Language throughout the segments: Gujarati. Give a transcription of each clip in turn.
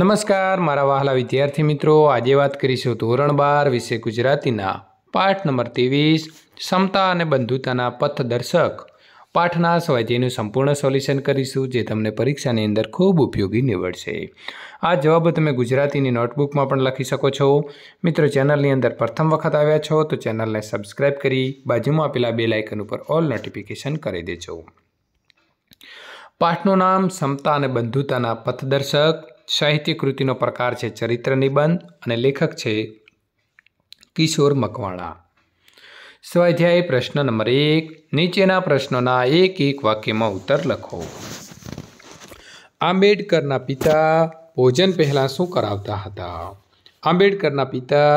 નમસ્કાર મારા વહાલા વિદ્યાર્થી મિત્રો આજે વાત કરીશું ધોરણ બાર વિશે ગુજરાતીના પાઠ નંબર ત્રેવીસ ક્ષમતા અને બંધુતાના પથદર્શક પાઠના સ્વાધ્યાયનું સંપૂર્ણ સોલ્યુશન કરીશું જે તમને પરીક્ષાની અંદર ખૂબ ઉપયોગી નીવડશે આ જવાબ તમે ગુજરાતીની નોટબુકમાં પણ લખી શકો છો મિત્રો ચેનલની અંદર પ્રથમ વખત આવ્યા છો તો ચેનલને સબસ્ક્રાઇબ કરી બાજુમાં આપેલા બે લાઇકન ઉપર ઓલ નોટિફિકેશન કરી દેજો પાઠનું નામ ક્ષમતા અને બંધુતાના પથદર્શક સાહિત્ય કૃતિનો પ્રકાર છે ચરિત્ર નિબંધ અને લેખક છે કિશોર મકવાણા સ્વાધ્યાય પ્રશ્ન નંબર એક નીચેના પ્રશ્નોના એક એક વાક્યમાં ઉત્તર લખો આંબેડકરના પિતા ભોજન પહેલાં શું કરાવતા હતા આંબેડકરના પિતા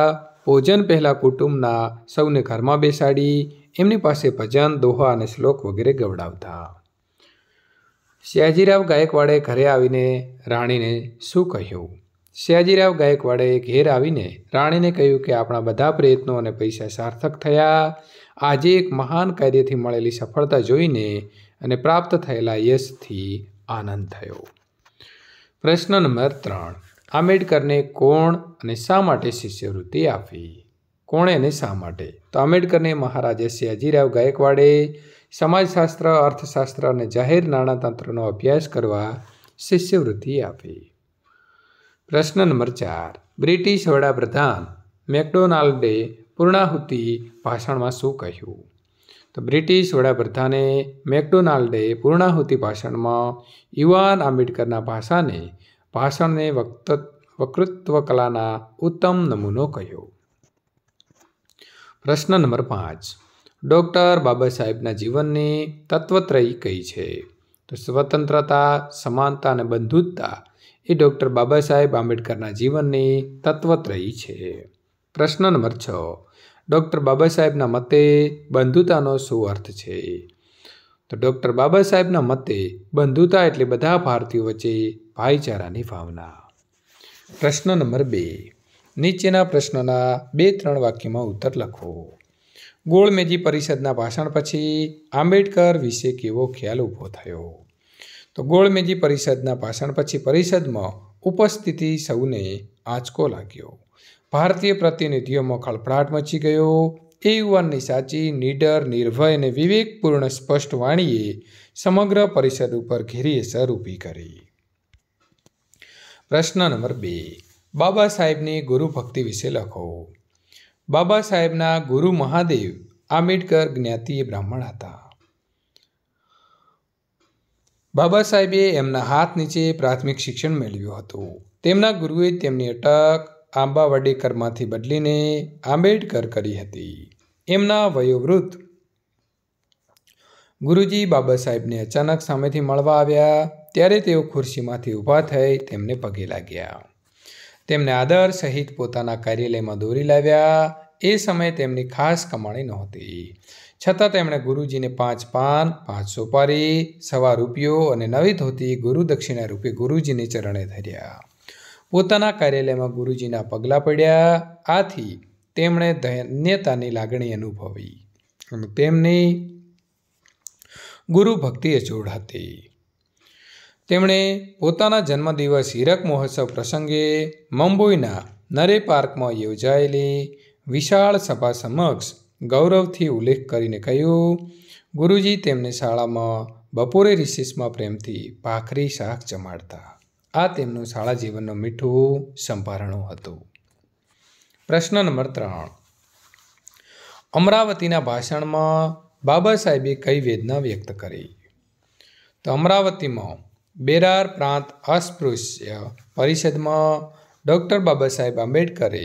ભોજન પહેલાં કુટુંબના સૌને ઘરમાં બેસાડી એમની પાસે ભજન દોહા અને શ્લોક વગેરે ગવડાવતા સયાજીરાવ ગાયકવાડે ઘરે આવીને રાણીને શું કહ્યું સયાજીરાવ ગાયકવાડે ઘેર આવીને રાણીને કહ્યું કે આપણા બધા પ્રયત્નો અને પૈસા સાર્થક થયા આજે એક મહાન કાર્યથી મળેલી સફળતા જોઈને અને પ્રાપ્ત થયેલા યશથી આનંદ થયો પ્રશ્ન નંબર ત્રણ આંબેડકરને કોણ અને શા માટે શિષ્યવૃત્તિ આપી કોણે અને શા માટે તો આંબેડકરને મહારાજા સયાજીરાવ ગાયકવાડે સમાજશાસ્ત્ર અર્થશાસ્ત્ર અને જાહેર નાણાતંત્રનો અભ્યાસ કરવા શિષ્યવૃત્તિ આપી પ્રશ્ન નંબર ચાર બ્રિટિશ વડાપ્રધાન મેકડોનાલ્ડે પૂર્ણાહુતિ ભાષણમાં શું કહ્યું તો બ્રિટિશ વડાપ્રધાને મેકડોનાલ્ડે પૂર્ણાહુતિ ભાષણમાં યુવાન આંબેડકરના ભાષાને ભાષણને વક્ત વકૃત્વ કલાના ઉત્તમ નમૂનો કહ્યો પ્રશ્ન નંબર પાંચ ડૉક્ટર બાબા સાહેબના જીવનની તત્વત્રય કઈ છે તો સ્વતંત્રતા સમાનતા અને બંધુત્તા એ ડૉક્ટર બાબા સાહેબ આંબેડકરના જીવનની તત્વત્રયી છે પ્રશ્ન નંબર છ ડૉક્ટર બાબા સાહેબના મતે બંધુતાનો શું અર્થ છે તો ડૉક્ટર બાબા સાહેબના મતે બંધુતા એટલે બધા ભારતીયો વચ્ચે ભાઈચારાની ભાવના પ્રશ્ન નંબર બે નીચેના પ્રશ્નના બે ત્રણ વાક્યમાં ઉત્તર લખો ગોળમેજી પરિષદના ભાષણ પછી આંબેડકર વિશે કેવો ખ્યાલ ઊભો થયો તો ગોળમેજી પરિષદના ભાષણ પછી પરિષદમાં ઉપસ્થિતિ સૌને આંચકો લાગ્યો ભારતીય પ્રતિનિધિઓમાં ખળભળાટ મચી ગયો એ યુવાનની સાચી નીડર નિર્ભય અને વિવેકપૂર્ણ સ્પષ્ટ વાણીએ સમગ્ર પરિષદ ઉપર ઘેરી અસર ઊભી કરી પ્રશ્ન નંબર બે બાબા સાહેબની ગુરુભક્તિ વિશે લખો બાબા સાહેબના ગુરુ મહાદેવ આંબેડકર જ્ઞાતિએ બ્રાહ્મણ હતા બાબા સાહેબે એમના હાથ નીચે પ્રાથમિક શિક્ષણ મેળવ્યું હતું તેમના ગુરુએ તેમની અટક આંબા વડેકરમાંથી બદલીને આંબેડકર કરી હતી એમના વયોવૃદ્ધ ગુરુજી બાબા સાહેબને અચાનક સામેથી મળવા આવ્યા ત્યારે તેઓ ખુરશીમાંથી ઊભા થઈ તેમને પગે લાગ્યા તેમને આદર સહિત પોતાના કાર્યાલયમાં દોરી લાવ્યા એ સમયે તેમની ખાસ કમાણી નહોતી છતાં તેમણે ગુરુજીને પાંચ પાન પાંચ સોપારી સવા રૂપિયો અને નવી ધોતી ગુરુદક્ષિણા રૂપે ગુરુજીને ચરણે ધર્યા પોતાના કાર્યાલયમાં ગુરુજીના પગલાં પડ્યા આથી તેમણે ધન્યતાની લાગણી અનુભવી અને તેમની ગુરુ ભક્તિ અચૂડ હતી તેમણે પોતાના જન્મદિવસ હીરક મહોત્સવ પ્રસંગે મુંબઈના નરે પાર્કમાં યોજાયેલી વિશાળ સભા સમક્ષ ગૌરવથી ઉલ્લેખ કરીને કહ્યું ગુરુજી તેમને શાળામાં બપોરે રિસેસમાં પ્રેમથી ભાખરી શાક જમાડતા આ તેમનું શાળા જીવનનું મીઠું સંભારણું હતું પ્રશ્ન નંબર ત્રણ અમરાવતીના ભાષણમાં બાબા સાહેબે કઈ વેદના વ્યક્ત કરી તો અમરાવતીમાં બેરાર પ્રાંત અસ્પૃશ્ય પરિષદમાં ડૉક્ટર બાબા સાહેબ આંબેડકરે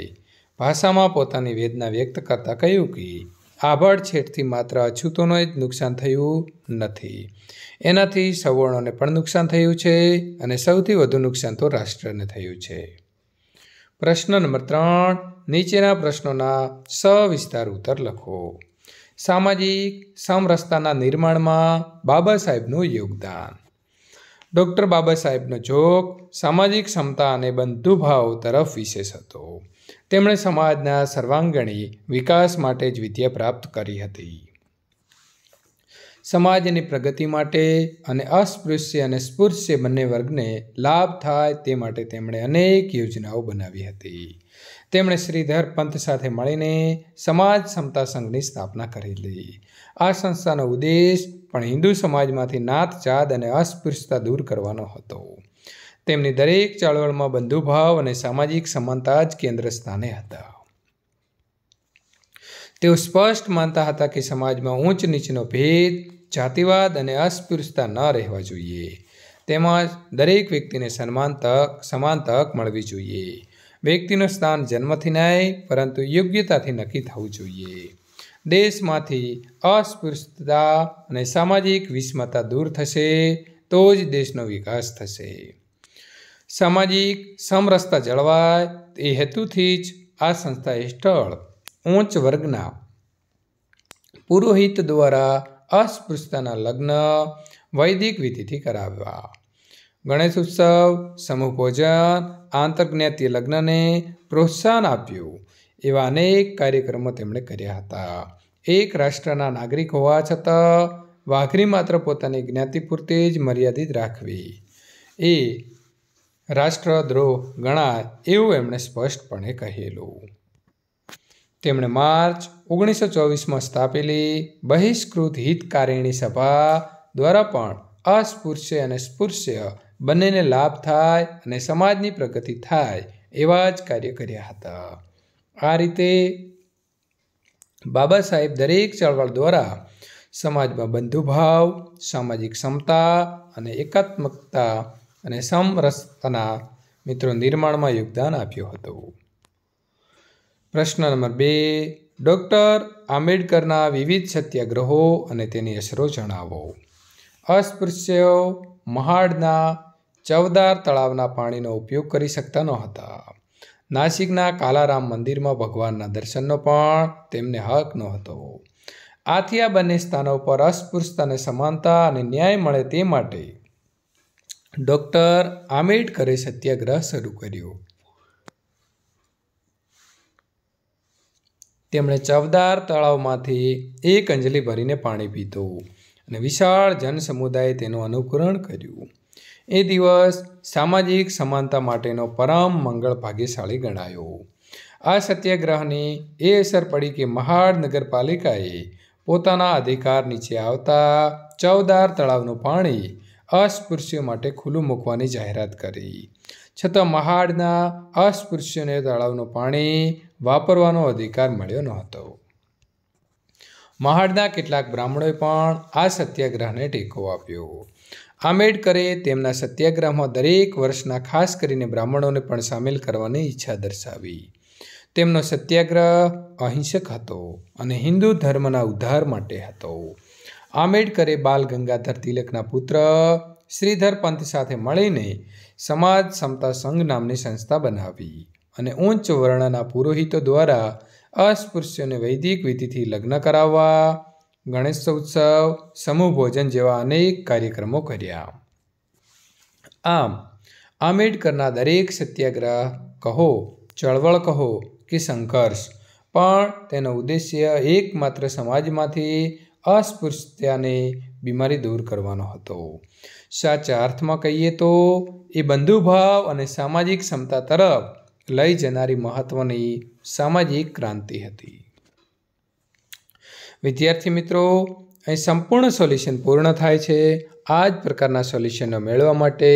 ભાષામાં પોતાની વેદના વ્યક્ત કરતાં કહ્યું કે આભળ છેટથી માત્ર અછૂતોને જ નુકસાન થયું નથી એનાથી સવર્ણોને પણ નુકસાન થયું છે અને સૌથી વધુ નુકસાન તો રાષ્ટ્રને થયું છે પ્રશ્ન નંબર ત્રણ નીચેના પ્રશ્નોના સવિસ્તાર ઉત્તર લખો સામાજિક સમરસતાના નિર્માણમાં બાબા સાહેબનું યોગદાન ડૉક્ટર બાબા સાહેબનો જોગ સામાજિક ક્ષમતા અને બંધુભાવ તરફ વિશેષ હતો તેમણે સમાજના સર્વાંગણી વિકાસ માટે જ વિદ્યા પ્રાપ્ત કરી હતી સમાજની પ્રગતિ માટે અને અસ્પૃશ્ય અને સ્પૃશ્ય બંને વર્ગને લાભ થાય તે માટે તેમણે અનેક યોજનાઓ બનાવી હતી તેમણે શ્રીધર પંત સાથે મળીને સમાજ ક્ષમતા સંઘની સ્થાપના કરી લીધી આ સંસ્થાનો ઉદ્દેશ પણ હિન્દુ સમાજમાંથી નાત જાત અને અસ્પૃશ્યતા દૂર કરવાનો હતો તેમની દરેક ચળવળમાં બંધુભાવ અને સામાજિક સમાનતા જ કેન્દ્ર સ્થાને હતા તેઓ સ્પષ્ટ માનતા હતા કે સમાજમાં ઊંચ નીચનો ભેદ જાતિવાદ અને અસ્પૃશ્યતા ન રહેવા જોઈએ તેમજ દરેક વ્યક્તિને સન્માન તક સમાન તક મળવી જોઈએ વ્યક્તિનું સ્થાન જન્મથી નહીં પરંતુ યોગ્યતાથી નક્કી થવું જોઈએ દેશમાંથી અસ્પૃશ્યતા અને સામાજિક વિષમતા દૂર થશે તો જ દેશનો વિકાસ થશે સામાજિક સમરસતા જળવાય એ હેતુથી જ આ સંસ્થા હેઠળ ઉચ્ચ વર્ગના પુરોહિત દ્વારા અસ્પૃશ્યતાના લગ્ન વૈદિક વિધિથી કરાવ્યા ગણેશ ઉત્સવ સમૂહ ભોજન આંતરજ્ઞાતીય લગ્નને પ્રોત્સાહન આપ્યું એવા અનેક કાર્યક્રમો તેમણે કર્યા હતા એક રાષ્ટ્રના નાગરિક હોવા છતાં વાઘરી માત્ર પોતાની જ્ઞાતિ પૂરતી જ મર્યાદિત રાખવી એ રાષ્ટ્રદ્રોહ ગણાય એવું એમણે સ્પષ્ટપણે કહેલું તેમણે માર્ચ ઓગણીસો ચોવીસમાં સ્થાપેલી બહિષ્કૃત હિતકારિણી સભા દ્વારા પણ અસ્પૃશ્ય અને સ્પૃશ્ય બંનેને લાભ થાય અને સમાજની પ્રગતિ થાય એવા જ કાર્ય કર્યા હતા આ રીતે બાબા સાહેબ દરેક ચળવળ દ્વારા સમાજમાં બંધુભાવ સામાજિક ક્ષમતા અને એકાત્મકતા અને સમરસના મિત્રો નિર્માણમાં યોગદાન આપ્યું હતું પ્રશ્ન નંબર બે ડૉક્ટર આંબેડકરના વિવિધ સત્યાગ્રહો અને તેની અસરો જણાવો અસ્પૃશ્ય મહાડના ચવદાર તળાવના પાણીનો ઉપયોગ કરી શકતા નહોતા નાસિકના કાલારામ મંદિરમાં ભગવાનના દર્શનનો પણ તેમને હક નહોતો આથી આ બંને સ્થાનો પર અસ્પૃશ્યતાને સમાનતા અને ન્યાય મળે તે માટે ડૉક્ટર આંબેડકરે સત્યાગ્રહ શરૂ કર્યો તેમણે ચવદાર તળાવમાંથી એક અંજલી ભરીને પાણી પીધું અને વિશાળ જનસમુદાયે તેનું અનુકરણ કર્યું એ દિવસ સામાજિક સમાનતા માટેનો પરમ મંગળ ભાગ્યશાળી ગણાયો આ સત્યાગ્રહની એ અસર પડી કે મહાડ નગરપાલિકાએ પોતાના અધિકાર નીચે આવતા ચૌદાર તળાવનું પાણી અસ્પૃશ્યો માટે ખુલ્લું મૂકવાની જાહેરાત કરી છતાં મહાડના અસ્પૃશ્યોને તળાવનું પાણી વાપરવાનો અધિકાર મળ્યો ન હતો મહાડના કેટલાક બ્રાહ્મણોએ પણ આ સત્યાગ્રહને ટેકો આપ્યો આંબેડકરે તેમના સત્યાગ્રહમાં દરેક વર્ષના ખાસ કરીને બ્રાહ્મણોને પણ સામેલ કરવાની ઈચ્છા દર્શાવી તેમનો સત્યાગ્રહ અહિંસક હતો અને હિન્દુ ધર્મના ઉદ્ધાર માટે હતો આંબેડકરે બાલ ગંગાધર તિલકના પુત્ર શ્રીધર પંત સાથે મળીને સમાજ સમતા સંઘ નામની સંસ્થા બનાવી અને ઉચ્ચ વર્ણના પુરોહિતો દ્વારા અસ્પૃશ્યોને વૈદિક વિધિથી લગ્ન કરાવવા ગણેશોત્સવ સમૂહ ભોજન જેવા અનેક કાર્યક્રમો કર્યા આમ આંબેડકરના દરેક સત્યાગ્રહ કહો ચળવળ કહો કે સંઘર્ષ પણ તેનો ઉદ્દેશ્ય એકમાત્ર સમાજમાંથી અસ્પૃશ્યતાની બીમારી દૂર કરવાનો હતો સાચા અર્થમાં કહીએ તો એ બંધુભાવ અને સામાજિક ક્ષમતા તરફ લઈ જનારી મહત્ત્વની સામાજિક ક્રાંતિ હતી વિદ્યાર્થી મિત્રો અહીં સંપૂર્ણ સોલ્યુશન પૂર્ણ થાય છે આ જ પ્રકારના સોલ્યુશનો મેળવવા માટે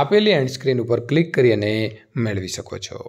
આપેલી એન્ડ સ્ક્રીન ઉપર ક્લિક કરી અને મેળવી શકો છો